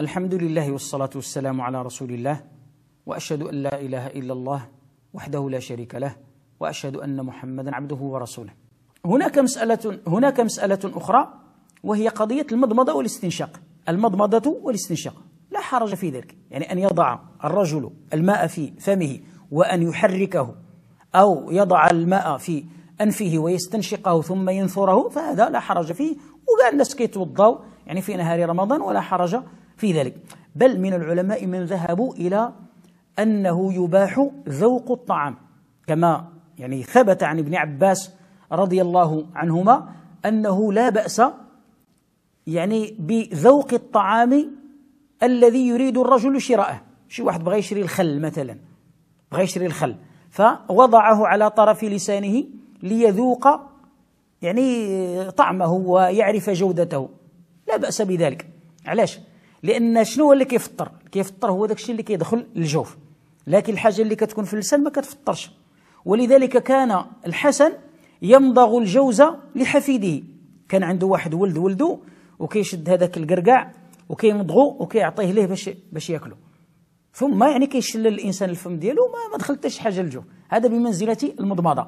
الحمد لله والصلاة والسلام على رسول الله وأشهد أن لا إله إلا الله وحده لا شريك له وأشهد أن محمدا عبده ورسوله هناك مسألة هناك مسألة أخرى وهي قضية المضمضة والاستنشاق المضمضة والاستنشاق لا حرج في ذلك يعني أن يضع الرجل الماء في فمه وأن يحركه أو يضع الماء في أنفه ويستنشقه ثم ينثره فهذا لا حرج فيه وكاع الناس كيتوضاو يعني في نهار رمضان ولا حرج في ذلك بل من العلماء من ذهبوا إلى أنه يباح ذوق الطعام كما يعني ثبت عن ابن عباس رضي الله عنهما أنه لا بأس يعني بذوق الطعام الذي يريد الرجل شراءه شي واحد بغى يشري الخل مثلا بغى يشري الخل فوضعه على طرف لسانه ليذوق يعني طعمه ويعرف جودته لا بأس بذلك علاش لان شنو هو اللي كيفطر كيفطر هو داك الشيء اللي كيدخل للجوف لكن الحاجه اللي كتكون في اللسان ما كتفطرش ولذلك كان الحسن يمضغ الجوز لحفيده كان عنده واحد ولد ولده وكيشد هذاك القرقع وكيمضغو وكيعطيه ليه باش باش ياكلو ثم يعني كيشلل الانسان الفم ديالو ما, ما دخلت حتى شي حاجه للجوف هذا بمنزله المضمضه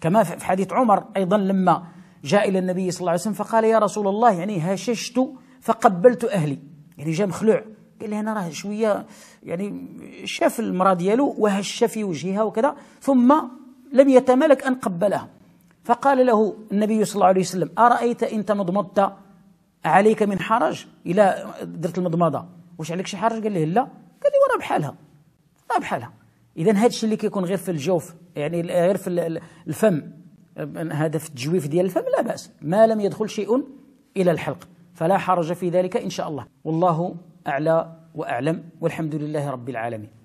كما في حديث عمر ايضا لما جاء الى النبي صلى الله عليه وسلم فقال يا رسول الله يعني هششت فقبلت اهلي يعني جا مخلوع قال لي انا راه شويه يعني شاف المراه ديالو وهش في وجهها وكذا ثم لم يتمالك ان قبلها فقال له النبي صلى الله عليه وسلم ارايت ان تمضمضت عليك من حرج الى درت المضمضه واش عليك شي حرج قال له لا قال لي وراه بحالها راه بحالها اذا هذا الشيء اللي كيكون غير في الجوف يعني غير في الفم هذا في التجويف ديال الفم لا باس ما لم يدخل شيء الى الحلق فلا حرج في ذلك إن شاء الله والله أعلى وأعلم والحمد لله رب العالمين